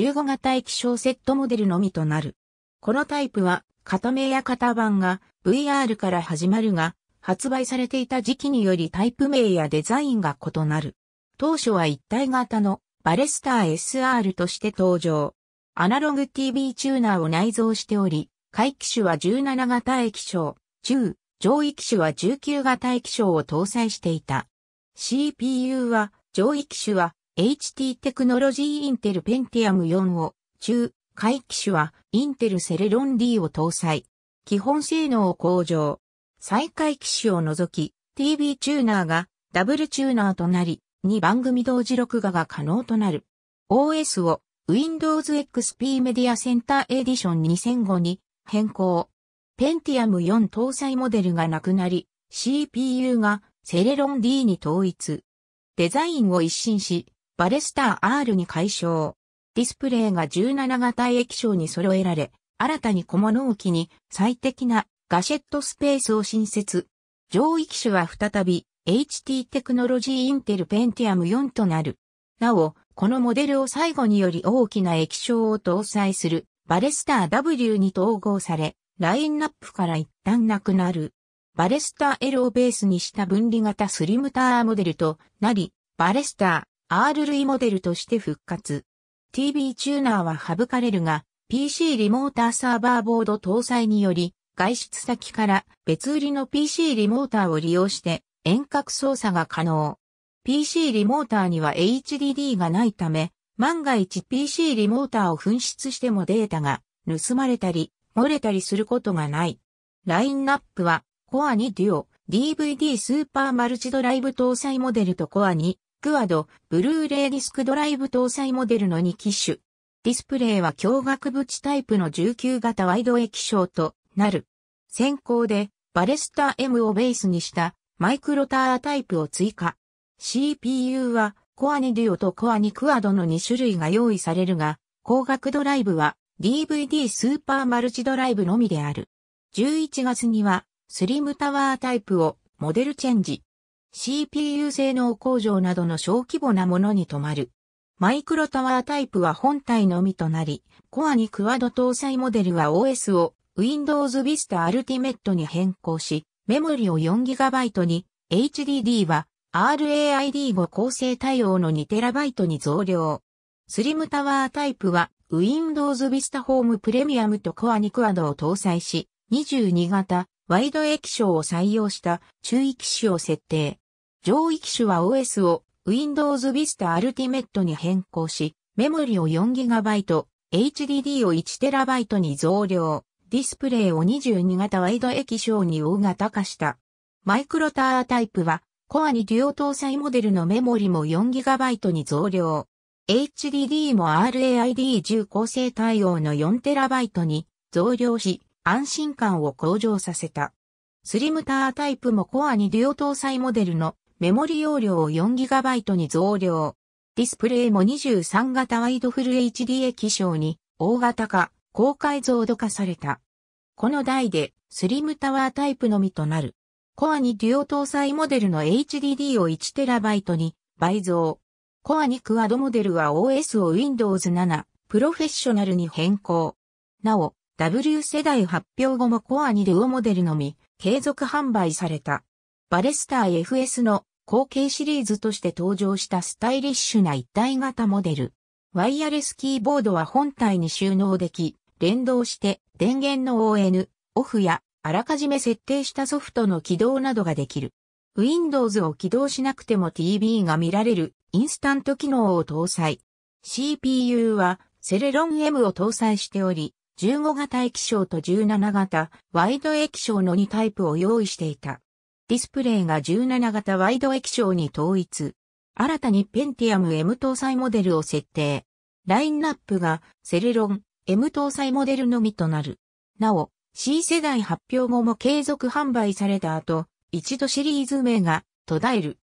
15型液晶セットモデルのみとなる。このタイプは、片目や型番が VR から始まるが、発売されていた時期によりタイプ名やデザインが異なる。当初は一体型のバレスター SR として登場。アナログ TV チューナーを内蔵しており、回機種は17型液晶、中、上位機種は19型液晶を搭載していた。CPU は、上位機種は HT テクノロジーインテルペンティアム4を中、回機種はインテルセレロン D を搭載。基本性能を向上。再開機種を除き、TV チューナーがダブルチューナーとなり、2番組同時録画が可能となる。OS を Windows XP メディアセンターエディション2005に変更。ペンティアム4搭載モデルがなくなり、CPU がセレロン D に統一。デザインを一新し、バレスター R に改称。ディスプレイが17型液晶に揃えられ、新たに小物置きに最適なガシェットスペースを新設。上位機種は再び HT テクノロジーインテルペンティアム4となる。なお、このモデルを最後により大きな液晶を搭載するバレスター W に統合され、ラインナップから一旦なくなる。バレスター L をベースにした分離型スリムターモデルとなり、バレスター。R 類モデルとして復活。TV チューナーは省かれるが、PC リモーターサーバーボード搭載により、外出先から別売りの PC リモーターを利用して遠隔操作が可能。PC リモーターには HDD がないため、万が一 PC リモーターを紛失してもデータが盗まれたり、漏れたりすることがない。ラインナップは、コアにデュオ、DVD スーパーマルチドライブ搭載モデルとコア2。クアド、ブルーレイディスクドライブ搭載モデルの2機種。ディスプレイは驚愕縁タイプの19型ワイド液晶となる。先行でバレスタ M をベースにしたマイクロタータイプを追加。CPU はコアニデュオとコアニクアドの2種類が用意されるが、光学ドライブは DVD スーパーマルチドライブのみである。11月にはスリムタワータイプをモデルチェンジ。CPU 性能向上などの小規模なものに止まる。マイクロタワータイプは本体のみとなり、コアにクワド搭載モデルは OS を Windows Vista Ultimate に変更し、メモリを 4GB に、HDD は RAID5 構成対応の 2TB に増量。スリムタワータイプは Windows Vista Home Premium とコアにクワドを搭載し、22型ワイド液晶を採用した中域種を設定。上位機種は OS を Windows Vista Ultimate に変更し、メモリを 4GB、HDD を 1TB に増量、ディスプレイを22型ワイド液晶に大型化した。マイクロタータイプは、コアにデュオ搭載モデルのメモリも 4GB に増量。HDD も RAID10 構成対応の 4TB に増量し、安心感を向上させた。スリムタータイプもコアにデュオ搭載モデルのメモリ容量を 4GB に増量。ディスプレイも23型ワイドフル HD 液晶に大型化、高解像度化された。この台でスリムタワータイプのみとなる。コアにデュオ搭載モデルの HDD を 1TB に倍増。コアにクワドモデルは OS を Windows 7プロフェッショナルに変更。なお、W 世代発表後もコアにデュオモデルのみ継続販売された。バレスター FS の後継シリーズとして登場したスタイリッシュな一体型モデル。ワイヤレスキーボードは本体に収納でき、連動して電源の ON、オフやあらかじめ設定したソフトの起動などができる。Windows を起動しなくても TV が見られるインスタント機能を搭載。CPU はセレロン M を搭載しており、15型液晶と17型ワイド液晶の2タイプを用意していた。ディスプレイが17型ワイド液晶に統一。新たに Pentium M 搭載モデルを設定。ラインナップがセレロン M 搭載モデルのみとなる。なお、C 世代発表後も継続販売された後、一度シリーズ名が途絶える。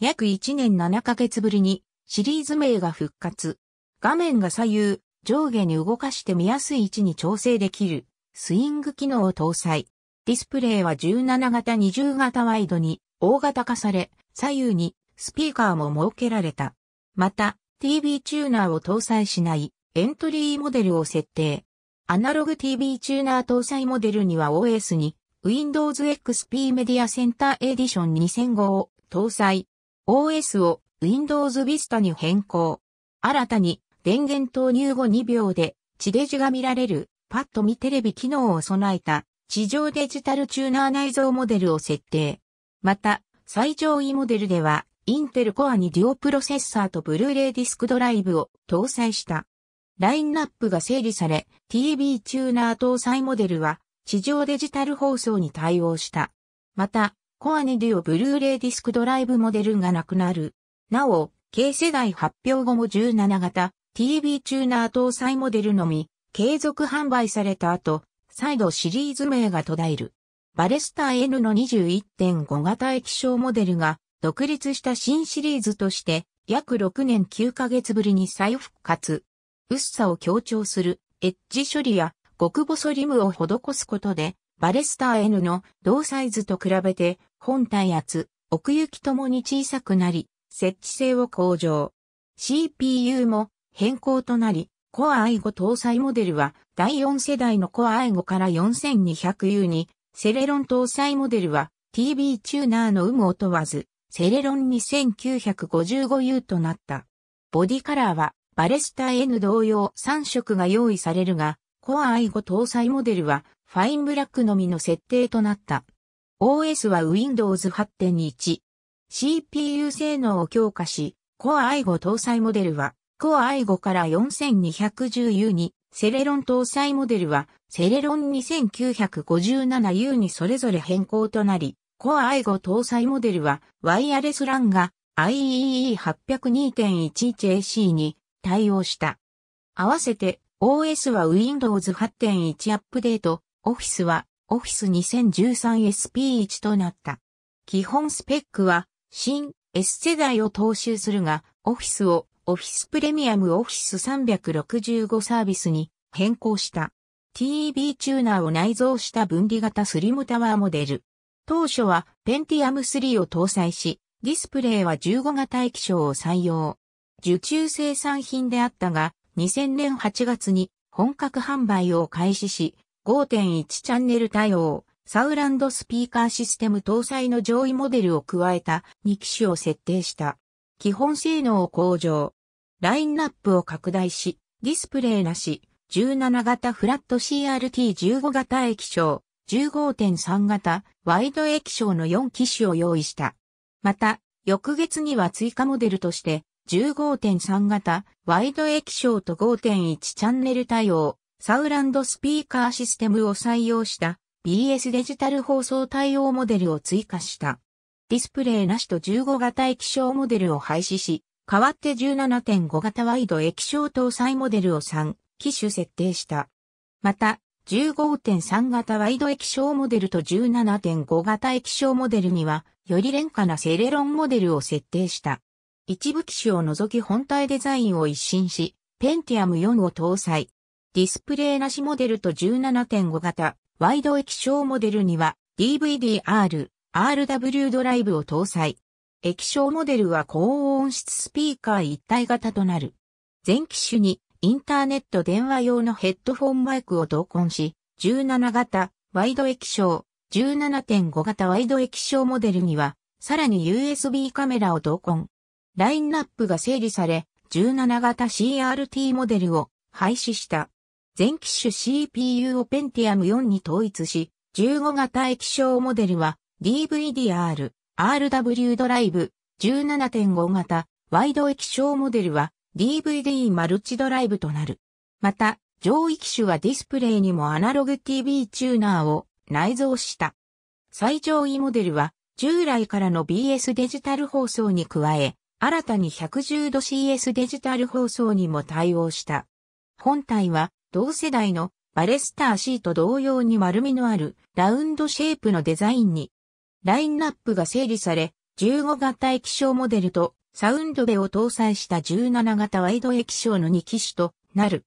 約1年7ヶ月ぶりにシリーズ名が復活。画面が左右、上下に動かして見やすい位置に調整できるスイング機能を搭載。ディスプレイは17型20型ワイドに大型化され、左右にスピーカーも設けられた。また、TV チューナーを搭載しないエントリーモデルを設定。アナログ TV チューナー搭載モデルには OS に Windows XP Media Center Edition 2005を搭載。OS を Windows Vista に変更。新たに電源投入後2秒で地デジが見られるパッと見テレビ機能を備えた地上デジタルチューナー内蔵モデルを設定。また、最上位モデルでは、インテルコアにデュオプロセッサーとブルーレイディスクドライブを搭載した。ラインナップが整理され、TV チューナー搭載モデルは、地上デジタル放送に対応した。また、コアにデュオブルーレイディスクドライブモデルがなくなる。なお、K 世代発表後も17型 TV チューナー搭載モデルのみ、継続販売された後、再度シリーズ名が途絶える。バレスター N の21.5型液晶モデルが独立した新シリーズとして約6年9ヶ月ぶりに再復活。薄さを強調するエッジ処理や極細リムを施すことでバレスター N の同サイズと比べて本体圧、奥行きともに小さくなり設置性を向上。CPU も変更となりコア i5 搭載モデルは第4世代のコア i5 から 4200U に、セレロン搭載モデルは TB チューナーの有無を問わず、セレロン 2955U となった。ボディカラーはバレスタ N 同様3色が用意されるが、コア i5 搭載モデルはファインブラックのみの設定となった。OS は Windows 8.1。CPU 性能を強化し、コア i5 搭載モデルはコアイゴから 4210U に、セレロン搭載モデルは、セレロン 2957U にそれぞれ変更となり、コアアイゴ搭載モデルは、ワイヤレスランが IEE802.11AC に対応した。合わせて、OS は Windows 8.1アップデート、Office は Office 2013SP1 となった。基本スペックは、新 S 世代を踏襲するが、Office をオフィスプレミアムオフィス365サービスに変更した TEB チューナーを内蔵した分離型スリムタワーモデル。当初は Pentium 3を搭載し、ディスプレイは15型液晶を採用。受注生産品であったが、2000年8月に本格販売を開始し、5.1チャンネル対応、サウランドスピーカーシステム搭載の上位モデルを加えた2機種を設定した。基本性能を向上、ラインナップを拡大し、ディスプレイなし、17型フラット CRT15 型液晶、15.3型ワイド液晶の4機種を用意した。また、翌月には追加モデルとして、15.3型ワイド液晶と5.1チャンネル対応、サウランドスピーカーシステムを採用した BS デジタル放送対応モデルを追加した。ディスプレイなしと15型液晶モデルを廃止し、代わって17.5型ワイド液晶搭載モデルを3機種設定した。また、15.3型ワイド液晶モデルと17.5型液晶モデルには、より廉価なセレロンモデルを設定した。一部機種を除き本体デザインを一新し、ペンティアム4を搭載。ディスプレイなしモデルと17.5型ワイド液晶モデルには DVDR、RW ドライブを搭載。液晶モデルは高音質スピーカー一体型となる。全機種にインターネット電話用のヘッドフォンマイクを同梱し、17型ワイド液晶、17.5型ワイド液晶モデルには、さらに USB カメラを同梱。ラインナップが整理され、17型 CRT モデルを廃止した。全機種 CPU を Pentium 4に統一し、15型液晶モデルは DVDR、RW ドライブ17.5型ワイド液晶モデルは DVD マルチドライブとなる。また、上位機種はディスプレイにもアナログ TV チューナーを内蔵した。最上位モデルは従来からの BS デジタル放送に加え、新たに110度 CS デジタル放送にも対応した。本体は同世代のバレスターシーと同様に丸みのあるラウンドシェイプのデザインにラインナップが整理され、15型液晶モデルとサウンドベを搭載した17型ワイド液晶の2機種となる。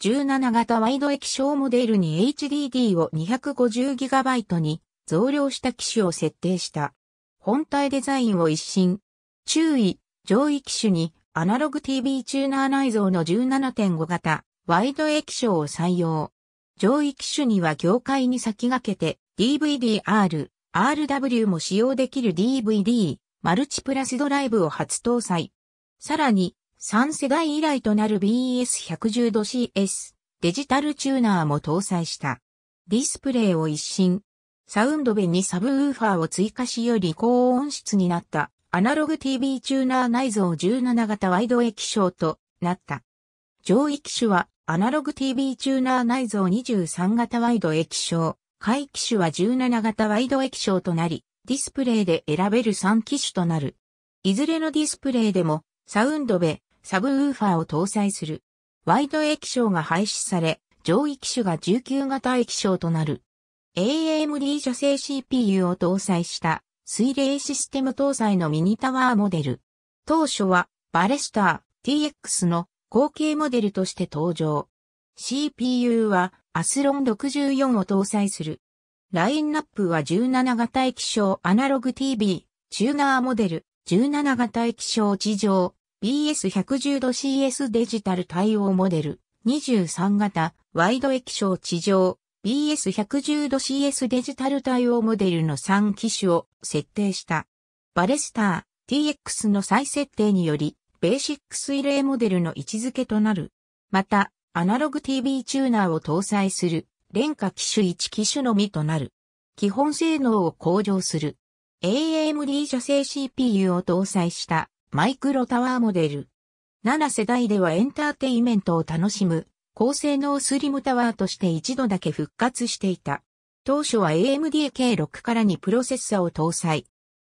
17型ワイド液晶モデルに HDD を 250GB に増量した機種を設定した。本体デザインを一新。注意、上位機種にアナログ TV チューナー内蔵の17.5型ワイド液晶を採用。上位機種には業界に先駆けて DVDR、RW も使用できる DVD、マルチプラスドライブを初搭載。さらに、3世代以来となる BS110 度 CS デジタルチューナーも搭載した。ディスプレイを一新。サウンド弁にサブウーファーを追加しより高音質になったアナログ TV チューナー内蔵17型ワイド液晶となった。上位機種はアナログ TV チューナー内蔵23型ワイド液晶。回機種は17型ワイド液晶となり、ディスプレイで選べる3機種となる。いずれのディスプレイでも、サウンドベ、サブウーファーを搭載する。ワイド液晶が廃止され、上位機種が19型液晶となる。AMD 女性 CPU を搭載した水冷システム搭載のミニタワーモデル。当初はバレスター TX の後継モデルとして登場。CPU はアスロン64を搭載する。ラインナップは17型液晶アナログ TV、チューナーモデル、17型液晶地上、BS110 度 CS デジタル対応モデル、23型、ワイド液晶地上、BS110 度 CS デジタル対応モデルの3機種を設定した。バレスター TX の再設定により、ベーシックスイレーモデルの位置づけとなる。また、アナログ TV チューナーを搭載する、廉価機種1機種のみとなる。基本性能を向上する。AMD 社製 CPU を搭載したマイクロタワーモデル。7世代ではエンターテイメントを楽しむ高性能スリムタワーとして一度だけ復活していた。当初は AMD k 6から2プロセッサを搭載。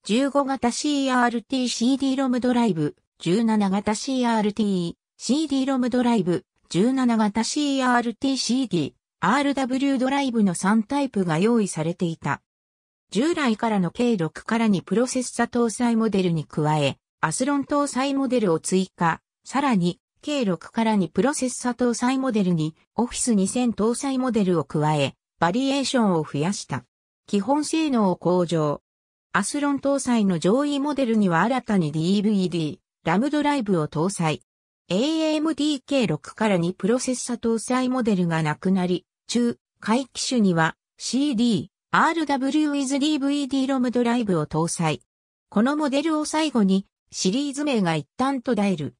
15型 CRT CD ロムドライブ、17型 CRT CD ロムドライブ、17型 CRT-CD、RW ドライブの3タイプが用意されていた。従来からの計6から2プロセッサ搭載モデルに加え、アスロン搭載モデルを追加、さらに、計6から2プロセッサ搭載モデルに、オフィス2000搭載モデルを加え、バリエーションを増やした。基本性能を向上。アスロン搭載の上位モデルには新たに DVD、ラムドライブを搭載。AMD K6 から2プロセッサ搭載モデルがなくなり、中、回機種には CD、RW-DVD ロムドライブを搭載。このモデルを最後にシリーズ名が一旦途絶える。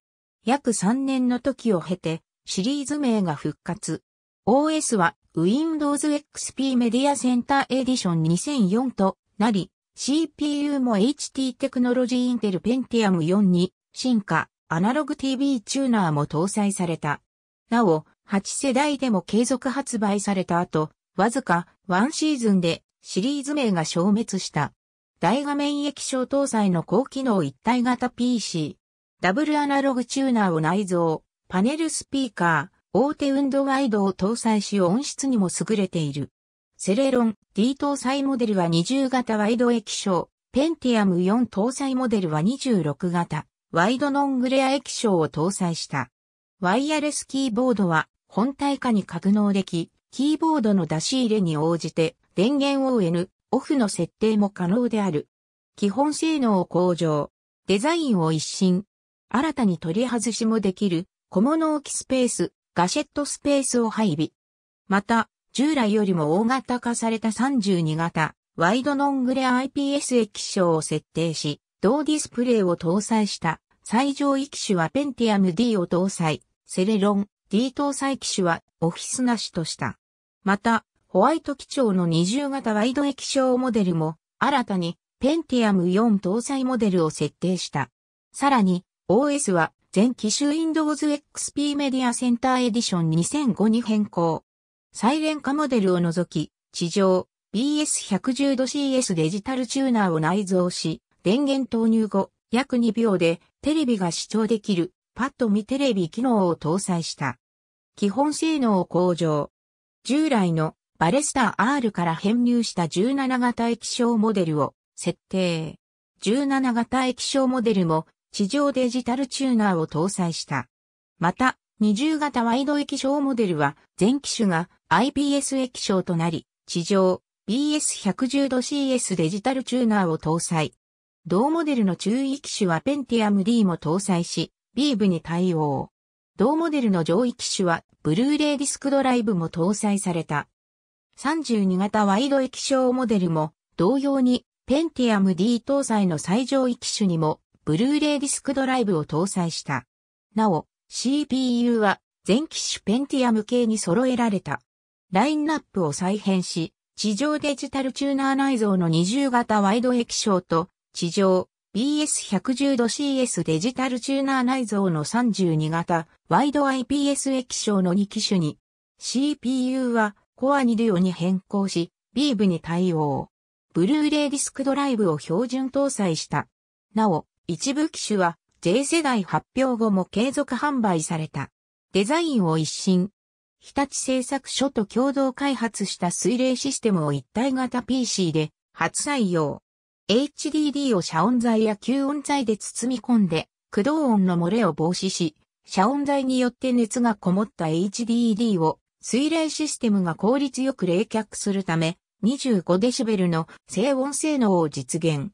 約3年の時を経てシリーズ名が復活。OS は Windows XP Media Center Edition 2004となり、CPU も HT テクノロジーインテル Pentium 4に進化。アナログ TV チューナーも搭載された。なお、8世代でも継続発売された後、わずか1シーズンでシリーズ名が消滅した。大画面液晶搭載の高機能一体型 PC。ダブルアナログチューナーを内蔵。パネルスピーカー、大手運動ワイドを搭載し音質にも優れている。セレロン D 搭載モデルは20型ワイド液晶。ペンティアム4搭載モデルは26型。ワイドノングレア液晶を搭載した。ワイヤレスキーボードは本体下に格納でき、キーボードの出し入れに応じて電源 ON、オフの設定も可能である。基本性能を向上。デザインを一新。新たに取り外しもできる小物置きスペース、ガシェットスペースを配備。また、従来よりも大型化された32型、ワイドノングレア IPS 液晶を設定し、同ディスプレイを搭載した。最上位機種は Pentium D を搭載、セレロン D 搭載機種はオフィスなしとした。また、ホワイト基調の二重型ワイド液晶モデルも、新たに Pentium 4搭載モデルを設定した。さらに、OS は全機種 Windows XP Media Center Edition 2005に変更。サイレン化モデルを除き、地上 BS110°CS デジタルチューナーを内蔵し、電源投入後、約2秒でテレビが視聴できるパッと見テレビ機能を搭載した。基本性能向上。従来のバレスター R から編入した17型液晶モデルを設定。17型液晶モデルも地上デジタルチューナーを搭載した。また、20型ワイド液晶モデルは全機種が IPS 液晶となり、地上 BS110°CS デジタルチューナーを搭載。同モデルの注意機種は Pentium D も搭載し、ビーブに対応。同モデルの上位機種は、ブルーレイディスクドライブも搭載された。32型ワイド液晶モデルも、同様に、Pentium D 搭載の最上位機種にも、ブルーレイディスクドライブを搭載した。なお、CPU は、全機種 Pentium 系に揃えられた。ラインナップを再編し、地上デジタルチューナー内蔵の20型ワイド液晶と地上、BS110 度 CS デジタルチューナー内蔵の32型、ワイド IPS 液晶の2機種に、CPU は、コア2デュオに変更し、ビーブに対応。ブルーレイディスクドライブを標準搭載した。なお、一部機種は J 世代発表後も継続販売された。デザインを一新。日立製作所と共同開発した水冷システムを一体型 PC で初採用。HDD を遮音材や吸音材で包み込んで、駆動音の漏れを防止し、遮音材によって熱がこもった HDD を水冷システムが効率よく冷却するため、25dB の静音性能を実現。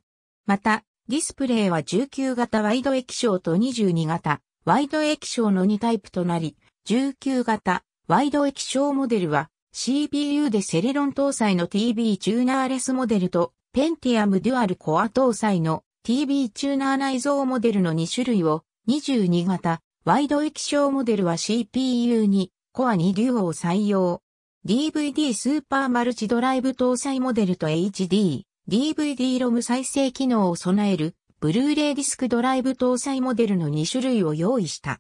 また、ディスプレイは19型ワイド液晶と22型ワイド液晶の2タイプとなり、19型ワイド液晶モデルは CPU でセレロン搭載の TB チューナーレスモデルとエンティアムデュアルコア搭載の TB チューナー内蔵モデルの2種類を22型ワイド液晶モデルは CPU にコア2デュオを採用。DVD スーパーマルチドライブ搭載モデルと HD、DVD ロム再生機能を備えるブルーレイディスクドライブ搭載モデルの2種類を用意した。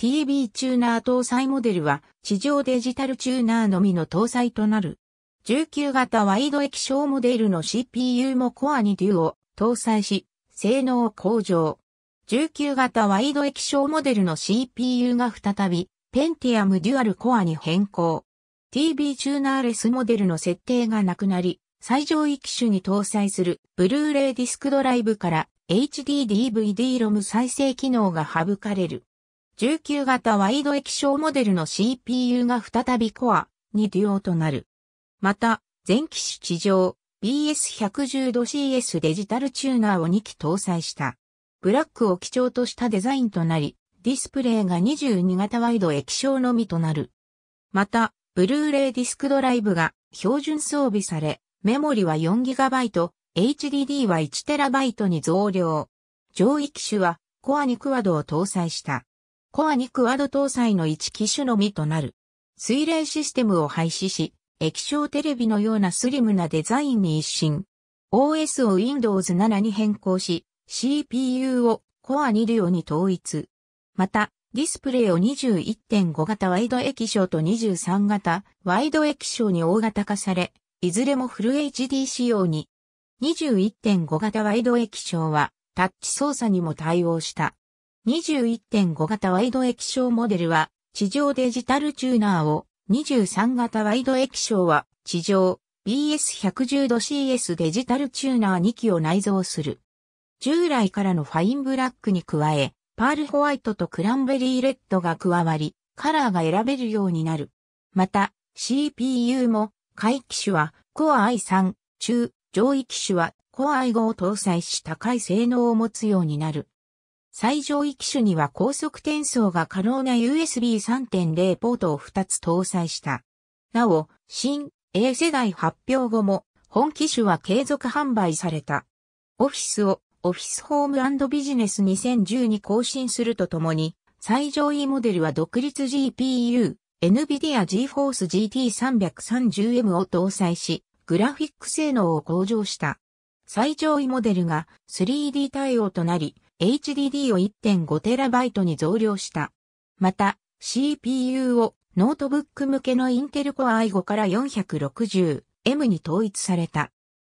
TB チューナー搭載モデルは地上デジタルチューナーのみの搭載となる。19型ワイド液晶モデルの CPU もコアにデュオを搭載し、性能を向上。19型ワイド液晶モデルの CPU が再び、Pentium Dual Core に変更。TB チューナーレスモデルの設定がなくなり、最上位機種に搭載するブルーレイディスクドライブから HDDVD-ROM 再生機能が省かれる。19型ワイド液晶モデルの CPU が再びコアにデュオとなる。また、全機種地上 BS110 度 CS デジタルチューナーを2機搭載した。ブラックを基調としたデザインとなり、ディスプレイが22型ワイド液晶のみとなる。また、ブルーレイディスクドライブが標準装備され、メモリは 4GB、HDD は 1TB に増量。上位機種はコアニクワドを搭載した。コアニクワド搭載の1機種のみとなる。水冷システムを廃止し、液晶テレビのようなスリムなデザインに一新。OS を Windows 7に変更し、CPU を Core 2両に統一。また、ディスプレイを21.5型ワイド液晶と23型ワイド液晶に大型化され、いずれもフル HD 仕様に。21.5型ワイド液晶はタッチ操作にも対応した。21.5型ワイド液晶モデルは地上デジタルチューナーを23型ワイド液晶は地上 BS110 度 CS デジタルチューナー2機を内蔵する。従来からのファインブラックに加え、パールホワイトとクランベリーレッドが加わり、カラーが選べるようになる。また、CPU も、回機種は、Core i3、中、上位機種は、Core i5 を搭載し高い性能を持つようになる。最上位機種には高速転送が可能な USB 3.0ポートを2つ搭載した。なお、新 A 世代発表後も本機種は継続販売された。オフィスをオフィスホームビジネス2010に更新するとともに、最上位モデルは独立 GPU、NVIDIA GForce GT330M を搭載し、グラフィック性能を向上した。最上位モデルが 3D 対応となり、HDD を 1.5TB に増量した。また、CPU をノートブック向けのインテル Core i5 から 460M に統一された。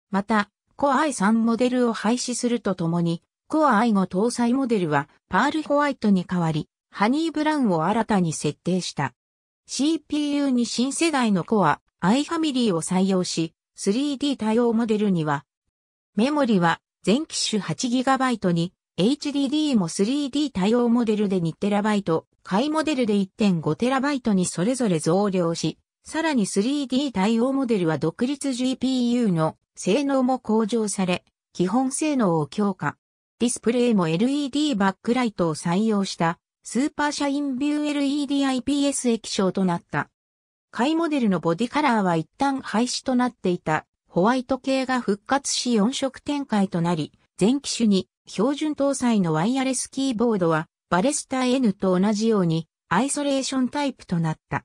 また、Core i3 モデルを廃止するとともに、Core i5 搭載モデルはパールホワイトに代わり、ハニーブラウンを新たに設定した。CPU に新世代の Core i ファミリーを採用し、3D 対応モデルには、メモリは全機種 8GB に HDD も 3D 対応モデルで 2TB、買いモデルで 1.5TB にそれぞれ増量し、さらに 3D 対応モデルは独立 GPU の性能も向上され、基本性能を強化。ディスプレイも LED バックライトを採用したスーパーシャインビュー LEDIPS 液晶となった。買いモデルのボディカラーは一旦廃止となっていたホワイト系が復活し4色展開となり、全機種に標準搭載のワイヤレスキーボードは、バレスタ N と同じように、アイソレーションタイプとなった。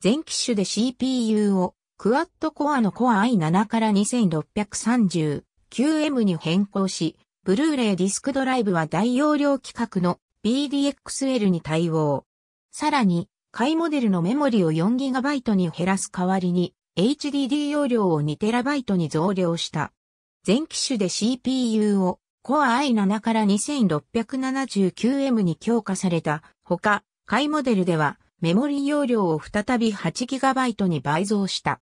全機種で CPU を、クワッドコアのコア i7 から2 6 3 q m に変更し、ブルーレイディスクドライブは大容量規格の BDXL に対応。さらに、買いモデルのメモリを 4GB に減らす代わりに、HDD 容量を 2TB に増量した。全機種で CPU をコア i7 から 2679M に強化されたほか、買いモデルではメモリ容量を再び 8GB に倍増した。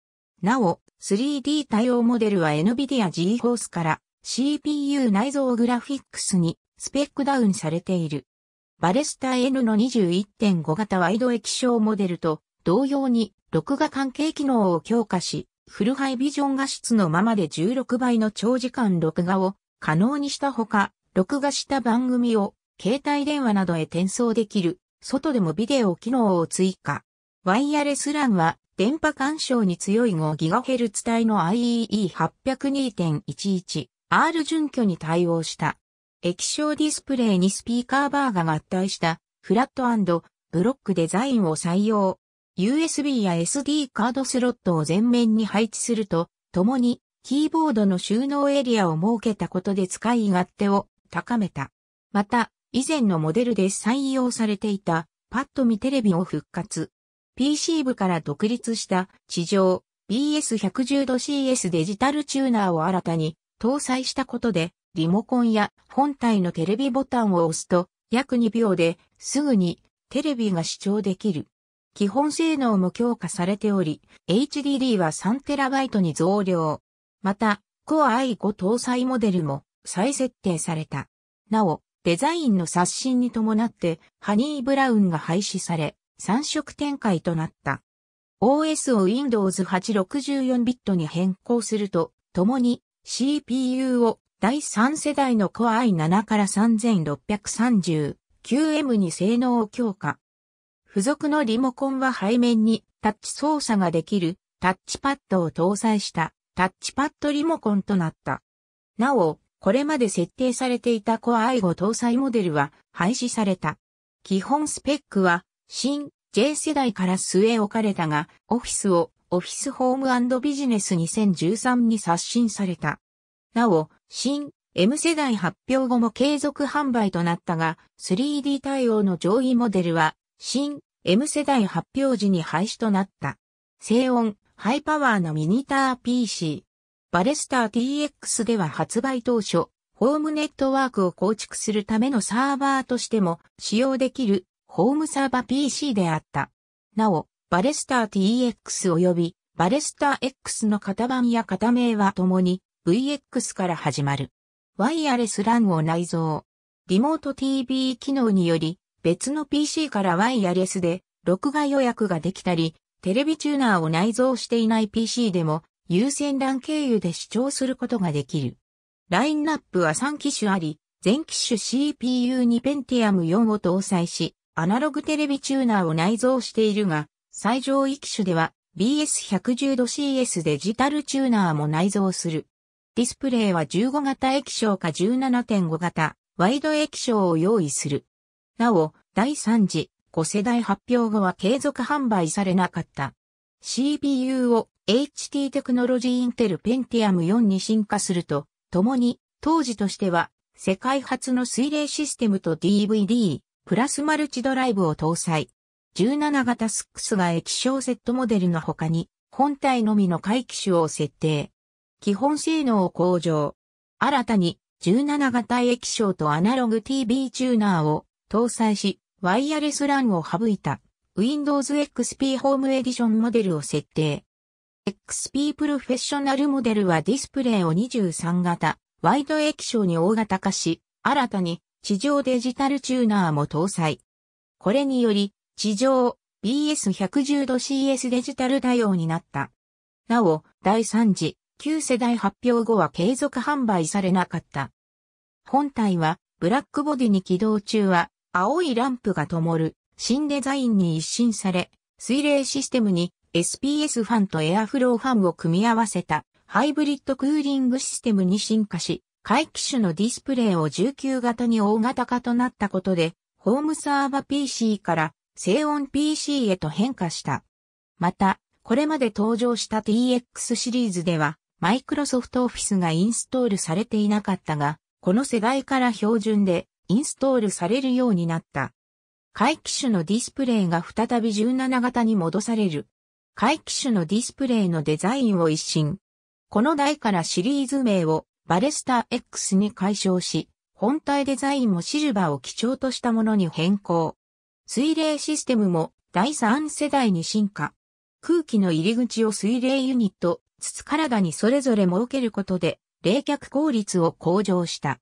なお、3D 対応モデルは NVIDIA GeForce から CPU 内蔵グラフィックスにスペックダウンされている。バレスタ N の21.5型ワイド液晶モデルと同様に録画関係機能を強化し、フルハイビジョン画質のままで16倍の長時間録画を可能にしたほか、録画した番組を携帯電話などへ転送できる、外でもビデオ機能を追加。ワイヤレス LAN は、電波干渉に強い 5GHz 帯の IEE802.11R 準拠に対応した。液晶ディスプレイにスピーカーバーが合体したフラットブロックデザインを採用。USB や SD カードスロットを全面に配置すると、ともにキーボードの収納エリアを設けたことで使い勝手を高めた。また、以前のモデルで採用されていたパッと見テレビを復活。PC 部から独立した地上 BS110 度 CS デジタルチューナーを新たに搭載したことでリモコンや本体のテレビボタンを押すと約2秒ですぐにテレビが視聴できる。基本性能も強化されており、HDD は 3TB に増量。また、Core i5 搭載モデルも再設定された。なお、デザインの刷新に伴って、ハニーブラウンが廃止され、三色展開となった。OS を Windows 864ビットに変更すると、ともに CPU を第3世代の Core i7 から3630、9M に性能を強化。付属のリモコンは背面にタッチ操作ができるタッチパッドを搭載したタッチパッドリモコンとなった。なお、これまで設定されていたコア愛護 i5 搭載モデルは廃止された。基本スペックは新 J 世代から据え置かれたが、オフィスをオフィスホームビジネス2013に刷新された。なお、新 M 世代発表後も継続販売となったが、3D 対応の上位モデルは、新 M 世代発表時に廃止となった。静音、ハイパワーなミニター PC。バレスター TX では発売当初、ホームネットワークを構築するためのサーバーとしても使用できるホームサーバー PC であった。なお、バレスター TX 及びバレスター X の型番や型名はともに VX から始まる。ワイヤレス LAN を内蔵。リモート TV 機能により別の PC からワイヤレスで録画予約ができたり、テレビチューナーを内蔵していない PC でも有線 LAN 経由で視聴することができる。ラインナップは3機種あり、全機種 CPU に Pentium 4を搭載し、アナログテレビチューナーを内蔵しているが、最上位機種では BS110 度 CS デジタルチューナーも内蔵する。ディスプレイは15型液晶か17.5型、ワイド液晶を用意する。なお、第3次5世代発表後は継続販売されなかった。CPU を HT テクノロジーインテルペンティアム4に進化すると、共に当時としては世界初の水冷システムと DVD、プラスマルチドライブを搭載。17型スックスが液晶セットモデルの他に、本体のみの回帰種を設定。基本性能を向上。新たに17型液晶とアナログ TV チューナーを搭載し、ワイヤレス LAN を省いた Windows XP ホームエディションモデルを設定。XP プロフェッショナルモデルはディスプレイを23型、ワイド液晶に大型化し、新たに地上デジタルチューナーも搭載。これにより、地上 BS110 度 CS デジタル対応になった。なお、第3次、旧世代発表後は継続販売されなかった。本体は、ブラックボディに起動中は、青いランプが灯る新デザインに一新され、水冷システムに SPS ファンとエアフローファンを組み合わせたハイブリッドクーリングシステムに進化し、回帰種のディスプレイを19型に大型化となったことで、ホームサーバ PC から静音 PC へと変化した。また、これまで登場した TX シリーズでは、マイクロソフトオフィスがインストールされていなかったが、この世代から標準でインストールされるようになった。回帰種のディスプレイが再び17型に戻される。回帰種のディスプレイのデザインを一新。この台からシリーズ名をバレスター X に解消し、本体デザインもシルバーを基調としたものに変更。水冷システムも第3世代に進化。空気の入り口を水冷ユニット、筒体にそれぞれ設けることで冷却効率を向上した。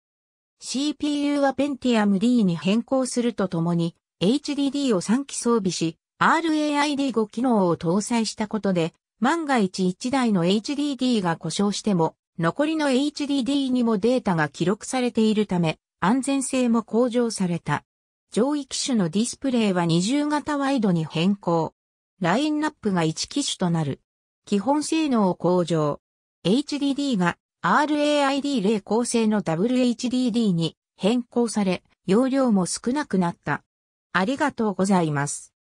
CPU は Pentium D に変更するとともに HDD を3機装備し RAID5 機能を搭載したことで万が一1台の HDD が故障しても残りの HDD にもデータが記録されているため安全性も向上された。上位機種のディスプレイは20型ワイドに変更。ラインナップが1機種となる。基本性能を向上。HDD が RAID0 構成の WHDD に変更され、容量も少なくなった。ありがとうございます。